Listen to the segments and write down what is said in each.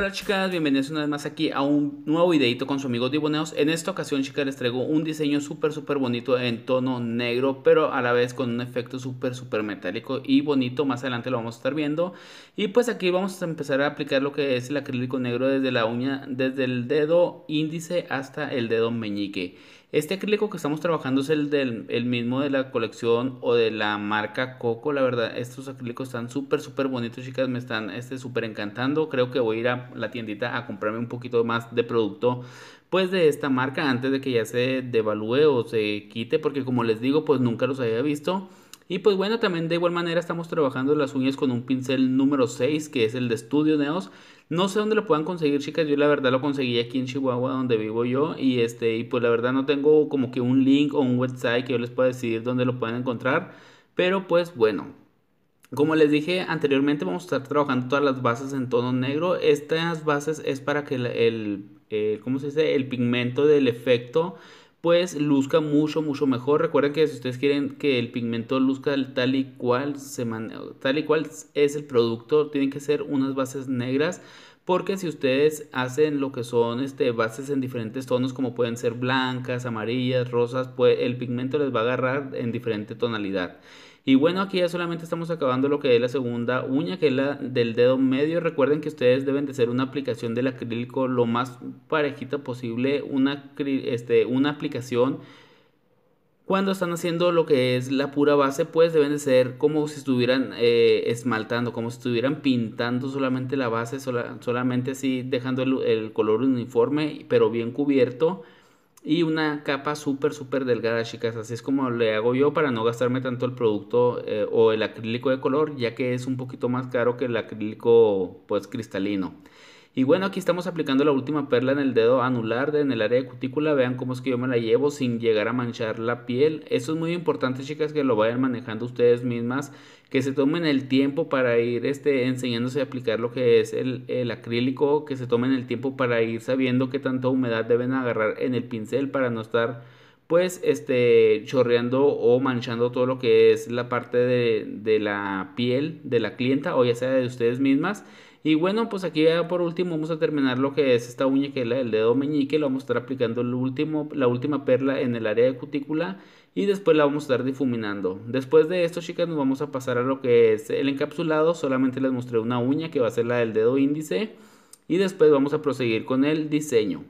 Hola chicas, bienvenidos una vez más aquí a un nuevo videito con su amigo Diboneos. En esta ocasión chicas les traigo un diseño súper súper bonito en tono negro, pero a la vez con un efecto súper súper metálico y bonito. Más adelante lo vamos a estar viendo. Y pues aquí vamos a empezar a aplicar lo que es el acrílico negro desde la uña, desde el dedo índice hasta el dedo meñique. Este acrílico que estamos trabajando es el, del, mismo de la colección o de la marca Coco. La verdad, estos acrílicos están súper, súper bonitos, chicas. Me están este, súper encantando. Creo que voy a ir a la tiendita a comprarme un poquito más de producto pues de esta marca antes de que ya se devalúe o se quite porque como les digo pues nunca los había visto y pues bueno también de igual manera estamos trabajando las uñas con un pincel número 6 que es el de Studio Neos no sé dónde lo puedan conseguir chicas yo la verdad lo conseguí aquí en Chihuahua donde vivo yo y este y pues la verdad no tengo como que un link o un website que yo les pueda decir dónde lo pueden encontrar pero pues bueno como les dije anteriormente, vamos a estar trabajando todas las bases en tono negro. Estas bases es para que el, eh, se dice? el pigmento del efecto pues luzca mucho, mucho mejor. Recuerden que si ustedes quieren que el pigmento luzca tal y cual, se tal y cual es el producto, tienen que ser unas bases negras porque si ustedes hacen lo que son este, bases en diferentes tonos, como pueden ser blancas, amarillas, rosas, pues el pigmento les va a agarrar en diferente tonalidad. Y bueno, aquí ya solamente estamos acabando lo que es la segunda uña, que es la del dedo medio. Recuerden que ustedes deben de hacer una aplicación del acrílico lo más parejita posible, una, este, una aplicación cuando están haciendo lo que es la pura base, pues deben de ser como si estuvieran eh, esmaltando, como si estuvieran pintando solamente la base, solamente así dejando el, color uniforme, pero bien cubierto y una capa súper súper delgada chicas así es como le hago yo para no gastarme tanto el producto eh, o el acrílico de color ya que es un poquito más caro que el acrílico pues cristalino y bueno, aquí estamos aplicando la última perla en el dedo anular, en el área de cutícula. Vean cómo es que yo me la llevo sin llegar a manchar la piel. Eso es muy importante, chicas, que lo vayan manejando ustedes mismas. Que se tomen el tiempo para ir este, enseñándose a aplicar lo que es el, acrílico. Que se tomen el tiempo para ir sabiendo qué tanta humedad deben agarrar en el pincel para no estar pues este chorreando o manchando todo lo que es la parte de, de, la piel de la clienta o ya sea de ustedes mismas y bueno, pues aquí ya por último vamos a terminar lo que es esta uña que es la del dedo meñique. Lo vamos a estar aplicando el último, la última perla en el área de cutícula y después la vamos a estar difuminando. Después de esto, chicas, nos vamos a pasar a lo que es el encapsulado. Solamente les mostré una uña que va a ser la del dedo índice y después vamos a proseguir con el diseño.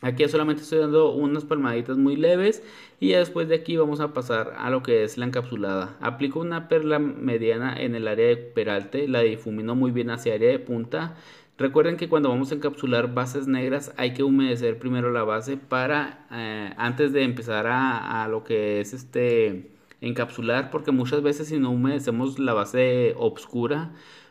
Aquí solamente estoy dando unas palmaditas muy leves y ya después de aquí vamos a pasar a lo que es la encapsulada. Aplico una perla mediana en el área de peralte, la difumino muy bien hacia área de punta. Recuerden que cuando vamos a encapsular bases negras hay que humedecer primero la base para eh, antes de empezar a, lo que es este encapsular porque muchas veces si no humedecemos la base oscura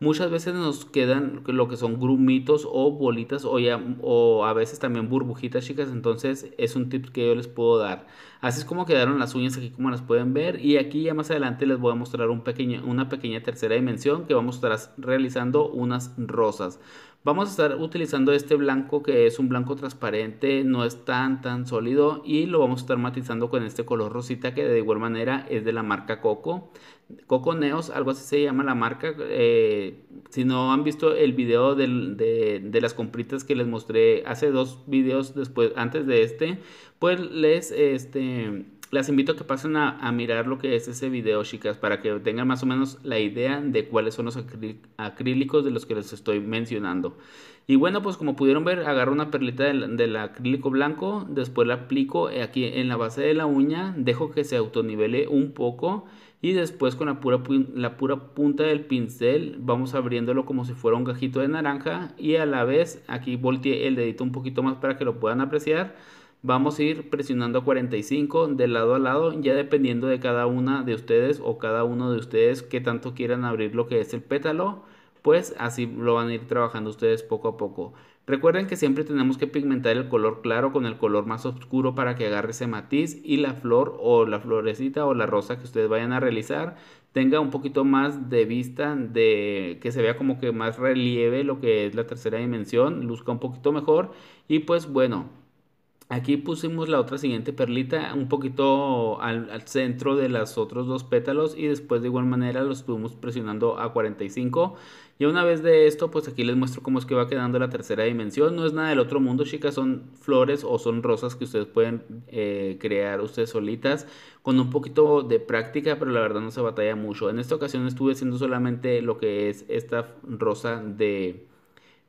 muchas veces nos quedan lo que son grumitos o bolitas o, ya, o a veces también burbujitas chicas, entonces es un tip que yo les puedo dar. Así es como quedaron las uñas aquí como las pueden ver y aquí ya más adelante les voy a mostrar un pequeño, una pequeña tercera dimensión que vamos a estar realizando unas rosas. Vamos a estar utilizando este blanco que es un blanco transparente, no es tan tan sólido y lo vamos a estar matizando con este color rosita que de igual manera es de la marca Coco. Coco Neos, algo así se llama la marca. Eh, si no han visto el video de, de, las compritas que les mostré hace dos videos después, antes de este, pues les este, las invito a que pasen a, mirar lo que es ese video, chicas, para que tengan más o menos la idea de cuáles son los acrílicos de los que les estoy mencionando. Y bueno, pues como pudieron ver, agarro una perlita del, acrílico blanco, después la aplico eh, aquí en la base de la uña, dejo que se autonivele un poco y después con la pura, la pura punta del pincel vamos abriéndolo como si fuera un gajito de naranja y a la vez aquí volteé el dedito un poquito más para que lo puedan apreciar Vamos a ir presionando 45 de lado a lado, ya dependiendo de cada una de ustedes o cada uno de ustedes que tanto quieran abrir lo que es el pétalo, pues así lo van a ir trabajando ustedes poco a poco. Recuerden que siempre tenemos que pigmentar el color claro con el color más oscuro para que agarre ese matiz y la flor o la florecita o la rosa que ustedes vayan a realizar tenga un poquito más de vista, de que se vea como que más relieve lo que es la tercera dimensión, luzca un poquito mejor y pues bueno, Aquí pusimos la otra siguiente perlita un poquito al, centro de los otros dos pétalos y después de igual manera los estuvimos presionando a 45. Y una vez de esto, pues aquí les muestro cómo es que va quedando la tercera dimensión. No es nada del otro mundo, chicas, son flores o son rosas que ustedes pueden eh, crear ustedes solitas con un poquito de práctica, pero la verdad no se batalla mucho. En esta ocasión estuve haciendo solamente lo que es esta rosa de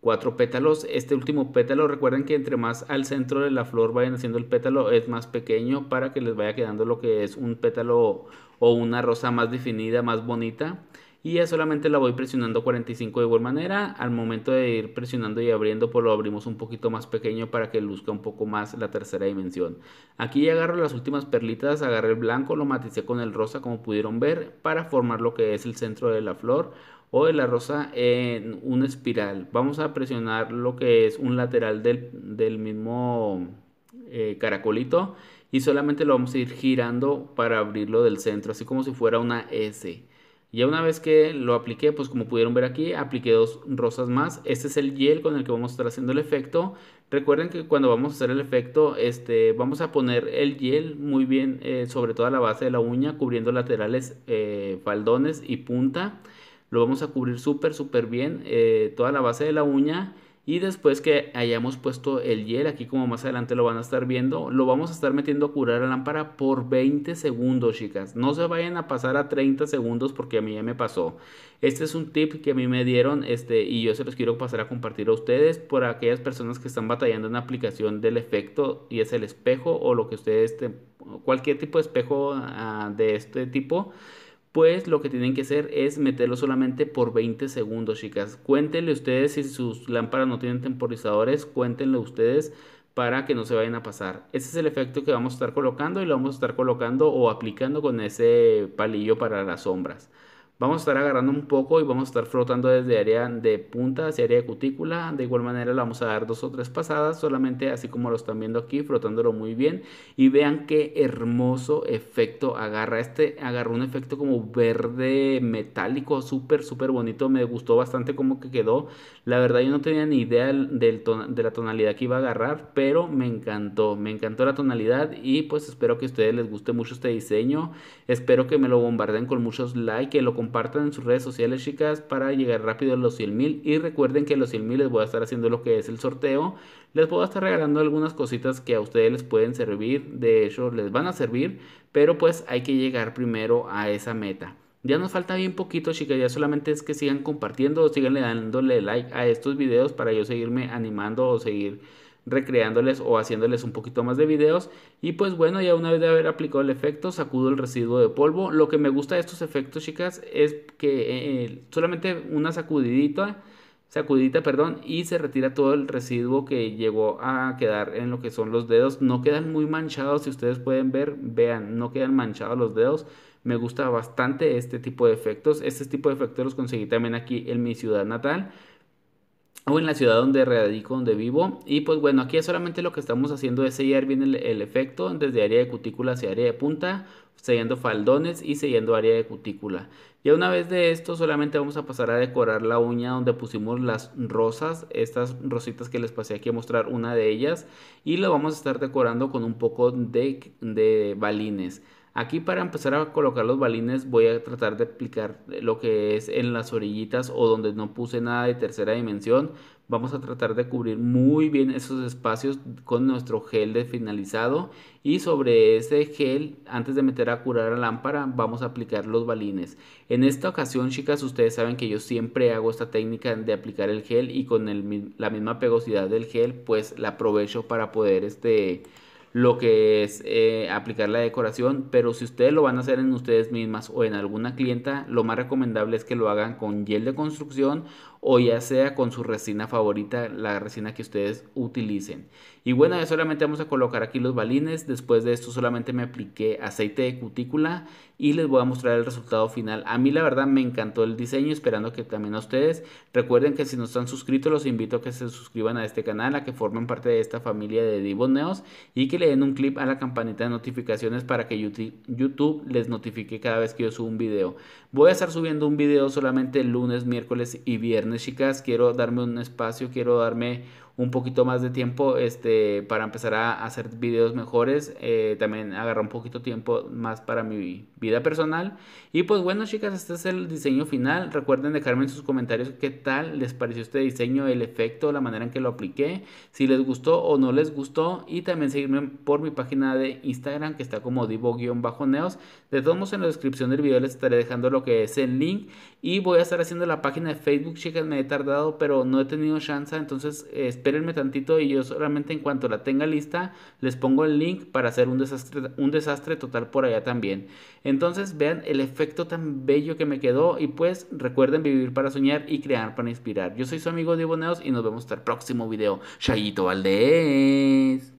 cuatro pétalos. Este último pétalo, recuerden que entre más al centro de la flor vayan haciendo el pétalo, es más pequeño para que les vaya quedando lo que es un pétalo o una rosa más definida, más bonita. Y ya solamente la voy presionando 45 de igual manera. Al momento de ir presionando y abriendo, pues lo abrimos un poquito más pequeño para que luzca un poco más la tercera dimensión. Aquí ya agarro las últimas perlitas, agarré el blanco, lo maticé con el rosa como pudieron ver para formar lo que es el centro de la flor o de la rosa en una espiral. Vamos a presionar lo que es un lateral del, mismo eh, caracolito y solamente lo vamos a ir girando para abrirlo del centro, así como si fuera una S. Ya una vez que lo apliqué, pues como pudieron ver aquí, apliqué dos rosas más. Este es el gel con el que vamos a estar haciendo el efecto. Recuerden que cuando vamos a hacer el efecto, este, vamos a poner el gel muy bien eh, sobre toda la base de la uña, cubriendo laterales, eh, faldones y punta lo vamos a cubrir súper, súper bien, eh, toda la base de la uña. Y después que hayamos puesto el gel, aquí como más adelante lo van a estar viendo, lo vamos a estar metiendo a curar la lámpara por 20 segundos, chicas. No se vayan a pasar a 30 segundos porque a mí ya me pasó. Este es un tip que a mí me dieron este, y yo se los quiero pasar a compartir a ustedes por aquellas personas que están batallando en la aplicación del efecto y es el espejo o lo que ustedes, cualquier tipo de espejo ah, de este tipo pues lo que tienen que hacer es meterlo solamente por 20 segundos, chicas. Cuéntenle ustedes si sus lámparas no tienen temporizadores, cuéntenle ustedes para que no se vayan a pasar. Ese es el efecto que vamos a estar colocando y lo vamos a estar colocando o aplicando con ese palillo para las sombras. Vamos a estar agarrando un poco y vamos a estar frotando desde área de punta hacia área de cutícula. De igual manera le vamos a dar dos o tres pasadas, solamente así como lo están viendo aquí, frotándolo muy bien. Y vean qué hermoso efecto agarra. Este agarró un efecto como verde metálico, súper, súper bonito. Me gustó bastante como que quedó. La verdad yo no tenía ni idea del de la tonalidad que iba a agarrar, pero me encantó. Me encantó la tonalidad y pues espero que a ustedes les guste mucho este diseño. Espero que me lo bombarden con muchos likes, que lo compartan compartan en sus redes sociales, chicas, para llegar rápido a los 100 mil. Y recuerden que los 100 mil les voy a estar haciendo lo que es el sorteo. Les voy a estar regalando algunas cositas que a ustedes les pueden servir. De hecho, les van a servir. Pero pues hay que llegar primero a esa meta. Ya nos falta bien poquito, chicas. Ya solamente es que sigan compartiendo, sigan dándole like a estos videos para yo seguirme animando o seguir recreándoles o haciéndoles un poquito más de videos. Y pues bueno, ya una vez de haber aplicado el efecto, sacudo el residuo de polvo. Lo que me gusta de estos efectos, chicas, es que eh, eh, solamente una sacudidita, sacudita, perdón, y se retira todo el residuo que llegó a quedar en lo que son los dedos. No quedan muy manchados, si ustedes pueden ver, vean, no quedan manchados los dedos. Me gusta bastante este tipo de efectos. Este tipo de efectos los conseguí también aquí en mi ciudad natal o en la ciudad donde radico, donde vivo. Y pues bueno, aquí solamente lo que estamos haciendo es sellar bien el, efecto desde área de cutícula hacia área de punta, sellando faldones y sellando área de cutícula. y una vez de esto, solamente vamos a pasar a decorar la uña donde pusimos las rosas, estas rositas que les pasé aquí a mostrar una de ellas, y lo vamos a estar decorando con un poco de balines. Aquí para empezar a colocar los balines voy a tratar de aplicar lo que es en las orillitas o donde no puse nada de tercera dimensión. Vamos a tratar de cubrir muy bien esos espacios con nuestro gel de finalizado y sobre ese gel antes de meter a curar la lámpara vamos a aplicar los balines. En esta ocasión chicas ustedes saben que yo siempre hago esta técnica de aplicar el gel y con la misma pegosidad del gel pues la aprovecho para poder este lo que es eh, aplicar la decoración, pero si ustedes lo van a hacer en ustedes mismas o en alguna clienta, lo más recomendable es que lo hagan con gel de construcción o ya sea con su resina favorita, la resina que ustedes utilicen. Y bueno, ya solamente vamos a colocar aquí los balines. Después de esto solamente me apliqué aceite de cutícula y les voy a mostrar el resultado final. A mí la verdad me encantó el diseño, esperando que también a ustedes. Recuerden que si no están suscritos, los invito a que se suscriban a este canal, a que formen parte de esta familia de Divoneos y que le den un clip a la campanita de notificaciones para que YouTube les notifique cada vez que yo subo un video. Voy a estar subiendo un video solamente lunes, miércoles y viernes chicas. Quiero darme un espacio, quiero darme un poquito más de tiempo este, para empezar a hacer videos mejores. Eh, también agarrar un poquito tiempo más para mi vida personal. Y pues bueno, chicas, este es el diseño final. Recuerden dejarme en sus comentarios qué tal les pareció este diseño, el efecto, la manera en que lo apliqué, si les gustó o no les gustó. Y también seguirme por mi página de Instagram que está como divo-neos. De todos modos, en la descripción del video les estaré dejando lo que es el link. Y voy a estar haciendo la página de Facebook, chicas. Me he tardado, pero no he tenido chance. Entonces, espero espérenme tantito y yo solamente en cuanto la tenga lista les pongo el link para hacer un desastre, un desastre total por allá también. Entonces vean el efecto tan bello que me quedó y pues recuerden vivir para soñar y crear para inspirar. Yo soy su amigo Diego Neos y nos vemos hasta el próximo video. Chayito Valdés.